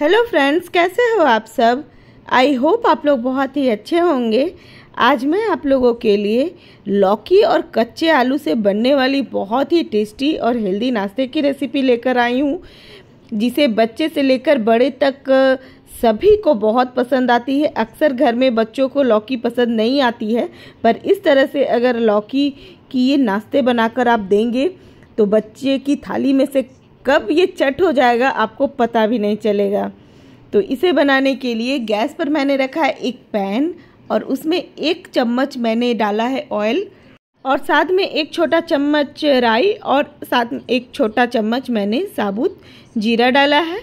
hello friends कैसे हो आप सब आई होप आप लोग बहुत ही अच्छे होंगे आज मैं आप लोगों के लिए लौकी और कच्चे आलू से बनने वाली बहुत ही टेस्टी और हेल्दी नाश्ते की रेसिपी लेकर आई हूँ जिसे बच्चे से लेकर बड़े तक सभी को बहुत पसंद आती है अक्सर घर में बच्चों को लौकी पसंद नहीं आती है पर इस तरह से अगर लौकी की ये नाश्ते बनाकर आप देंगे तो बच्चे की थाली में से कब ये चट हो जाएगा आपको पता भी नहीं चलेगा तो इसे बनाने के लिए गैस पर मैंने रखा है एक पैन और उसमें एक चम्मच मैंने डाला है ऑयल और साथ में एक छोटा चम्मच राई और साथ में एक छोटा चम्मच मैंने साबुत जीरा डाला है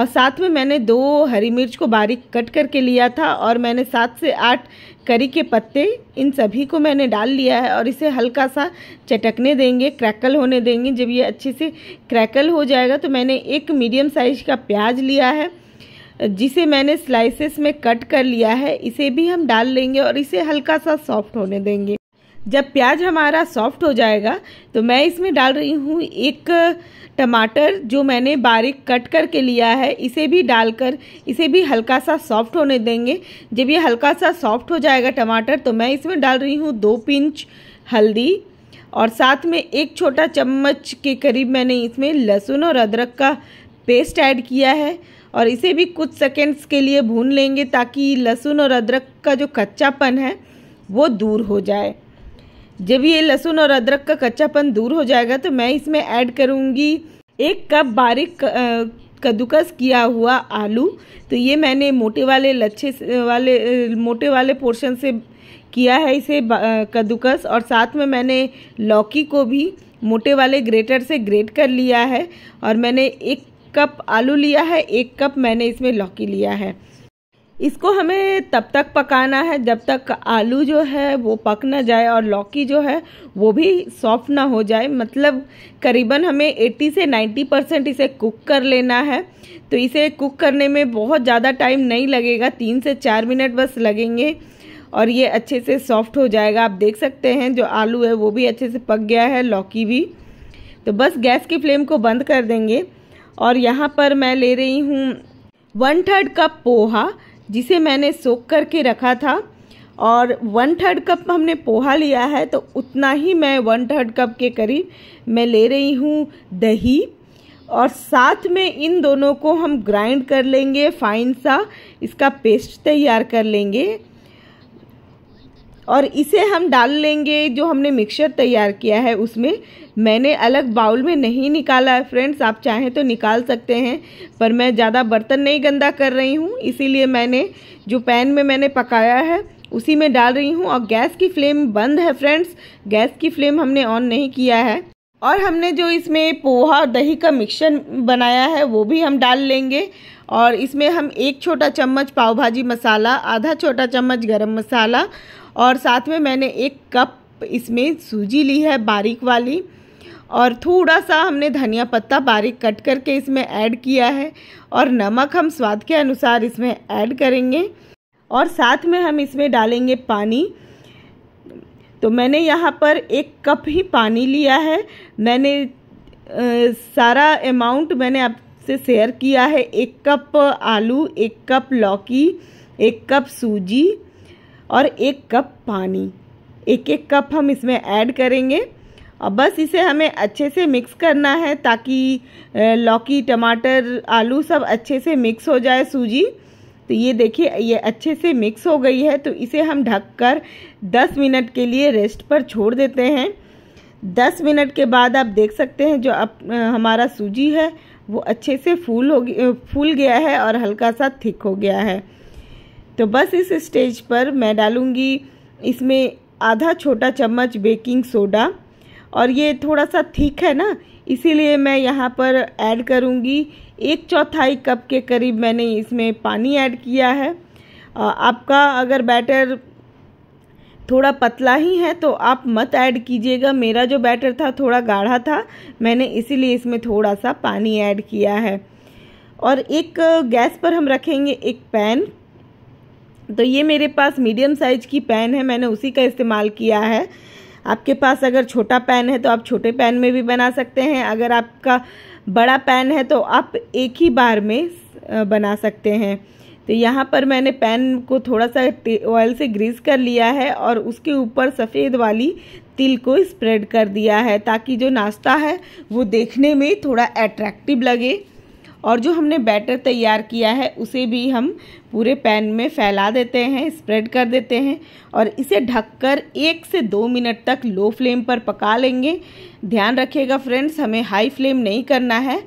और साथ में मैंने दो हरी मिर्च को बारीक कट करके लिया था और मैंने सात से आठ करी के पत्ते इन सभी को मैंने डाल लिया है और इसे हल्का सा चटकने देंगे क्रैकल होने देंगे जब ये अच्छे से क्रैकल हो जाएगा तो मैंने एक मीडियम साइज का प्याज लिया है जिसे मैंने स्लाइसेस में कट कर लिया है इसे भी हम डाल लेंगे और इसे हल्का सा सॉफ्ट होने देंगे जब प्याज हमारा सॉफ्ट हो जाएगा तो मैं इसमें डाल रही हूँ एक टमाटर जो मैंने बारीक कट करके लिया है इसे भी डालकर इसे भी हल्का सा सॉफ्ट होने देंगे जब ये हल्का सा सॉफ्ट हो जाएगा टमाटर तो मैं इसमें डाल रही हूँ दो पिंच हल्दी और साथ में एक छोटा चम्मच के करीब मैंने इसमें लहसुन और अदरक का पेस्ट ऐड किया है और इसे भी कुछ सेकेंड्स के लिए भून लेंगे ताकि लहसुन और अदरक का जो कच्चापन है वो दूर हो जाए जब ये लहसुन और अदरक का कच्चापन दूर हो जाएगा तो मैं इसमें ऐड करूँगी एक कप बारीक कद्दूकस किया हुआ आलू तो ये मैंने मोटे वाले लच्छे वाले मोटे वाले पोर्शन से किया है इसे कद्दूकस और साथ में मैंने लौकी को भी मोटे वाले ग्रेटर से ग्रेट कर लिया है और मैंने एक कप आलू लिया है एक कप मैंने इसमें लौकी लिया है इसको हमें तब तक पकाना है जब तक आलू जो है वो पक ना जाए और लौकी जो है वो भी सॉफ्ट ना हो जाए मतलब करीबन हमें 80 से 90 परसेंट इसे कुक कर लेना है तो इसे कुक करने में बहुत ज़्यादा टाइम नहीं लगेगा तीन से चार मिनट बस लगेंगे और ये अच्छे से सॉफ्ट हो जाएगा आप देख सकते हैं जो आलू है वो भी अच्छे से पक गया है लौकी भी तो बस गैस की फ्लेम को बंद कर देंगे और यहाँ पर मैं ले रही हूँ वन थर्ड कप पोहा जिसे मैंने सोख करके रखा था और वन थर्ड कप हमने पोहा लिया है तो उतना ही मैं वन थर्ड कप के करीब मैं ले रही हूँ दही और साथ में इन दोनों को हम ग्राइंड कर लेंगे फाइन सा इसका पेस्ट तैयार कर लेंगे और इसे हम डाल लेंगे जो हमने मिक्सचर तैयार किया है उसमें मैंने अलग बाउल में नहीं निकाला है फ्रेंड्स आप चाहें तो निकाल सकते हैं पर मैं ज़्यादा बर्तन नहीं गंदा कर रही हूँ इसीलिए मैंने जो पैन में मैंने पकाया है उसी में डाल रही हूँ और गैस की फ्लेम बंद है फ्रेंड्स गैस की फ्लेम हमने ऑन नहीं किया है और हमने जो इसमें पोहा और दही का मिक्सचर बनाया है वो भी हम डाल लेंगे और इसमें हम एक छोटा चम्मच पाव भाजी मसाला आधा छोटा चम्मच गरम मसाला और साथ में मैंने एक कप इसमें सूजी ली है बारीक वाली और थोड़ा सा हमने धनिया पत्ता बारीक कट करके इसमें ऐड किया है और नमक हम स्वाद के अनुसार इसमें ऐड करेंगे और साथ में हम इसमें डालेंगे पानी तो मैंने यहाँ पर एक कप ही पानी लिया है मैंने आ, सारा अमाउंट मैंने आपसे शेयर किया है एक कप आलू एक कप लौकी एक कप सूजी और एक कप पानी एक एक कप हम इसमें ऐड करेंगे और बस इसे हमें अच्छे से मिक्स करना है ताकि लौकी टमाटर आलू सब अच्छे से मिक्स हो जाए सूजी तो ये देखिए ये अच्छे से मिक्स हो गई है तो इसे हम ढककर 10 मिनट के लिए रेस्ट पर छोड़ देते हैं 10 मिनट के बाद आप देख सकते हैं जो अप, हमारा सूजी है वो अच्छे से फूल हो फूल गया है और हल्का सा थिक हो गया है तो बस इस स्टेज पर मैं डालूँगी इसमें आधा छोटा चम्मच बेकिंग सोडा और ये थोड़ा सा थीक है ना इसीलिए मैं यहाँ पर ऐड करूँगी एक चौथाई कप के करीब मैंने इसमें पानी ऐड किया है आपका अगर बैटर थोड़ा पतला ही है तो आप मत ऐड कीजिएगा मेरा जो बैटर था थोड़ा गाढ़ा था मैंने इसीलिए इसमें थोड़ा सा पानी ऐड किया है और एक गैस पर हम रखेंगे एक पैन तो ये मेरे पास मीडियम साइज की पेन है मैंने उसी का इस्तेमाल किया है आपके पास अगर छोटा पेन है तो आप छोटे पेन में भी बना सकते हैं अगर आपका बड़ा पेन है तो आप एक ही बार में बना सकते हैं तो यहाँ पर मैंने पैन को थोड़ा सा ऑयल से ग्रीस कर लिया है और उसके ऊपर सफ़ेद वाली तिल को स्प्रेड कर दिया है ताकि जो नाश्ता है वो देखने में थोड़ा एट्रैक्टिव लगे और जो हमने बैटर तैयार किया है उसे भी हम पूरे पैन में फैला देते हैं स्प्रेड कर देते हैं और इसे ढककर एक से दो मिनट तक लो फ्लेम पर पका लेंगे ध्यान रखिएगा फ्रेंड्स हमें हाई फ्लेम नहीं करना है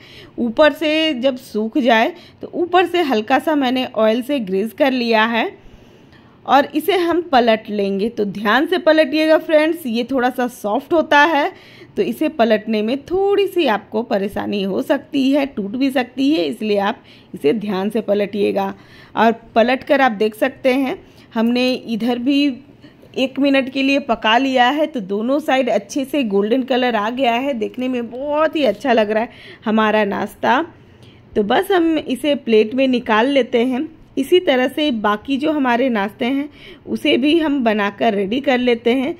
ऊपर से जब सूख जाए तो ऊपर से हल्का सा मैंने ऑयल से ग्रीस कर लिया है और इसे हम पलट लेंगे तो ध्यान से पलटिएगा फ्रेंड्स ये थोड़ा सा सॉफ्ट होता है तो इसे पलटने में थोड़ी सी आपको परेशानी हो सकती है टूट भी सकती है इसलिए आप इसे ध्यान से पलटिएगा और पलट कर आप देख सकते हैं हमने इधर भी एक मिनट के लिए पका लिया है तो दोनों साइड अच्छे से गोल्डन कलर आ गया है देखने में बहुत ही अच्छा लग रहा है हमारा नाश्ता तो बस हम इसे प्लेट में निकाल लेते हैं इसी तरह से बाकी जो हमारे नाश्ते हैं उसे भी हम बनाकर रेडी कर लेते हैं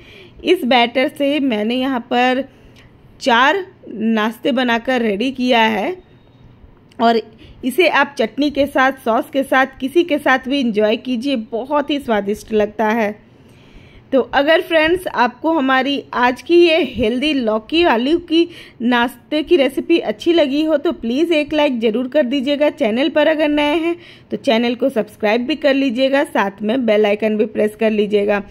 इस बैटर से मैंने यहाँ पर चार नाश्ते बनाकर रेडी किया है और इसे आप चटनी के साथ सॉस के साथ किसी के साथ भी इंजॉय कीजिए बहुत ही स्वादिष्ट लगता है तो अगर फ्रेंड्स आपको हमारी आज की ये हेल्दी लौकी आलू की नाश्ते की रेसिपी अच्छी लगी हो तो प्लीज़ एक लाइक ज़रूर कर दीजिएगा चैनल पर अगर नए हैं तो चैनल को सब्सक्राइब भी कर लीजिएगा साथ में बेल आइकन भी प्रेस कर लीजिएगा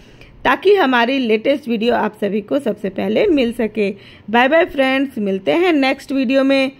ताकि हमारी लेटेस्ट वीडियो आप सभी को सबसे पहले मिल सके बाय बाय फ्रेंड्स मिलते हैं नेक्स्ट वीडियो में